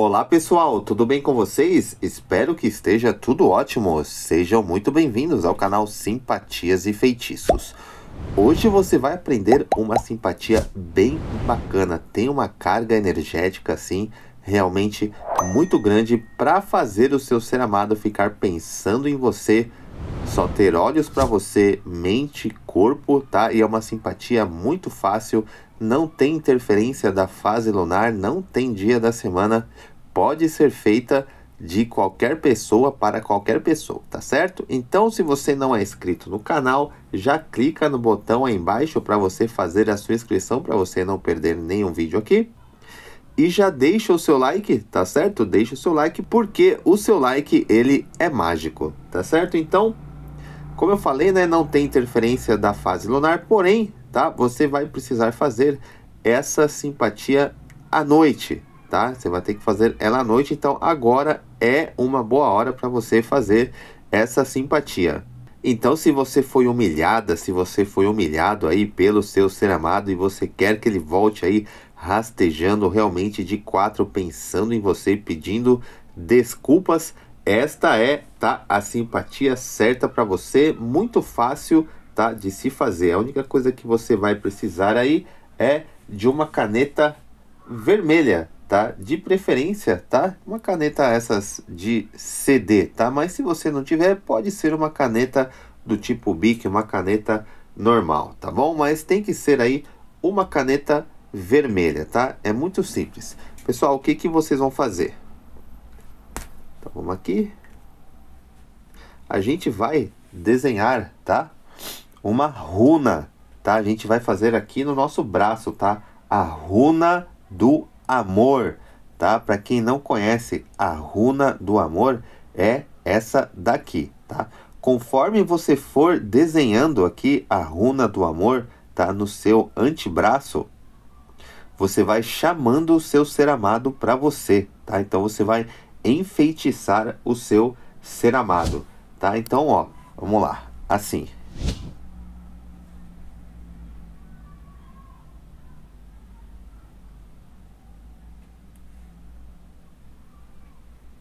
Olá pessoal, tudo bem com vocês? Espero que esteja tudo ótimo. Sejam muito bem-vindos ao canal Simpatias e Feitiços. Hoje você vai aprender uma simpatia bem bacana. Tem uma carga energética assim realmente muito grande para fazer o seu ser amado ficar pensando em você só ter olhos para você, mente, corpo, tá? E é uma simpatia muito fácil, não tem interferência da fase lunar, não tem dia da semana, pode ser feita de qualquer pessoa para qualquer pessoa, tá certo? Então, se você não é inscrito no canal, já clica no botão aí embaixo para você fazer a sua inscrição para você não perder nenhum vídeo aqui. E já deixa o seu like, tá certo? Deixa o seu like porque o seu like ele é mágico, tá certo? Então, como eu falei, né, não tem interferência da fase lunar, porém, tá? Você vai precisar fazer essa simpatia à noite, tá? Você vai ter que fazer ela à noite, então agora é uma boa hora para você fazer essa simpatia. Então, se você foi humilhada, se você foi humilhado aí pelo seu ser amado e você quer que ele volte aí rastejando realmente de quatro, pensando em você, pedindo desculpas, esta é, tá? A simpatia certa para você, muito fácil, tá? De se fazer. A única coisa que você vai precisar aí é de uma caneta vermelha, tá? De preferência, tá? Uma caneta essas de CD, tá? Mas se você não tiver, pode ser uma caneta do tipo BIC, uma caneta normal, tá bom? Mas tem que ser aí uma caneta vermelha, tá? É muito simples. Pessoal, o que, que vocês vão fazer? Então vamos aqui. A gente vai desenhar, tá? Uma runa, tá? A gente vai fazer aqui no nosso braço, tá? A runa do amor, tá? Para quem não conhece, a runa do amor é essa daqui, tá? Conforme você for desenhando aqui a runa do amor, tá? No seu antebraço, você vai chamando o seu ser amado para você, tá? Então você vai enfeitiçar o seu ser amado, tá? Então, ó, vamos lá. Assim.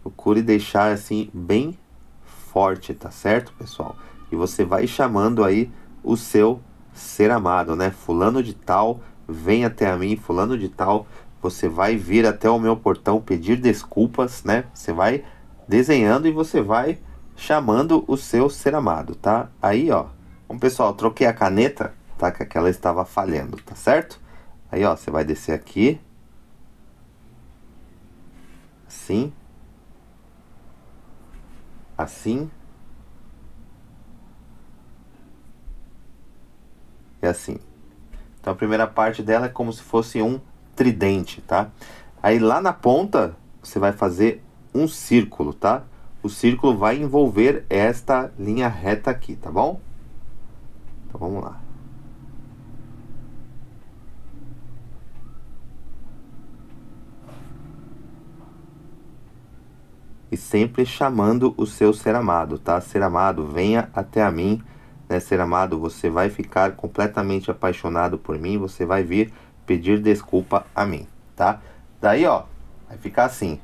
Procure deixar assim bem forte, tá certo, pessoal? E você vai chamando aí o seu ser amado, né? Fulano de tal, vem até a mim, fulano de tal, você vai vir até o meu portão pedir desculpas, né? Você vai desenhando e você vai chamando o seu ser amado, tá? Aí, ó. Bom, pessoal, troquei a caneta, tá? Que aquela estava falhando, tá certo? Aí, ó, você vai descer aqui. Assim. Assim. E assim. Então, a primeira parte dela é como se fosse um tridente, tá? Aí lá na ponta você vai fazer um círculo, tá? O círculo vai envolver esta linha reta aqui, tá bom? Então vamos lá. E sempre chamando o seu ser amado, tá? Ser amado, venha até a mim, né? Ser amado, você vai ficar completamente apaixonado por mim, você vai vir pedir desculpa a mim, tá? Daí, ó, vai ficar assim.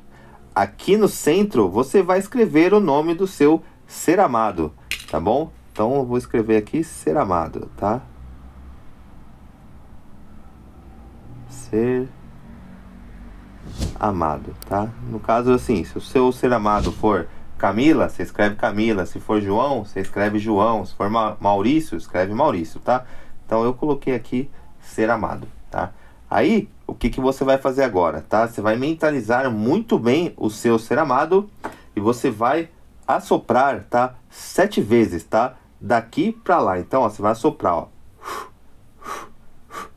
Aqui no centro, você vai escrever o nome do seu ser amado, tá bom? Então, eu vou escrever aqui ser amado, tá? Ser amado, tá? No caso, assim, se o seu ser amado for Camila, você escreve Camila. Se for João, você escreve João. Se for Maurício, escreve Maurício, tá? Então eu coloquei aqui ser amado tá? Aí, o que, que você vai fazer agora, tá? Você vai mentalizar muito bem o seu ser amado e você vai assoprar, tá? Sete vezes, tá? Daqui para lá. Então, ó, você vai assoprar, ó.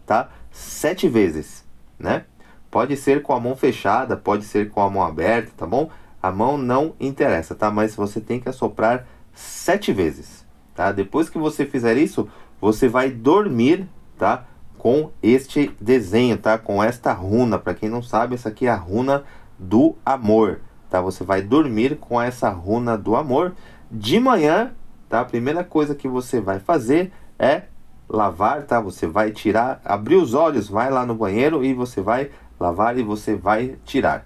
Tá? Sete vezes, né? Pode ser com a mão fechada, pode ser com a mão aberta, tá bom? A mão não interessa, tá? Mas você tem que assoprar sete vezes, tá? Depois que você fizer isso, você vai dormir, tá? com este desenho, tá? Com esta runa. Para quem não sabe, essa aqui é a runa do amor, tá? Você vai dormir com essa runa do amor. De manhã, tá? A primeira coisa que você vai fazer é lavar, tá? Você vai tirar, abrir os olhos, vai lá no banheiro e você vai lavar e você vai tirar.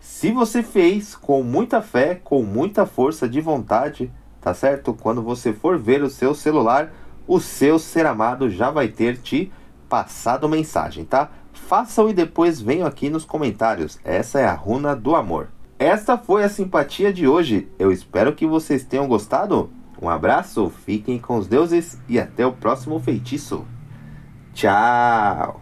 Se você fez com muita fé, com muita força de vontade, tá certo? Quando você for ver o seu celular, o seu ser amado já vai ter te passado mensagem, tá? Façam e depois venham aqui nos comentários. Essa é a runa do amor. Essa foi a simpatia de hoje. Eu espero que vocês tenham gostado. Um abraço, fiquem com os deuses e até o próximo feitiço. Tchau!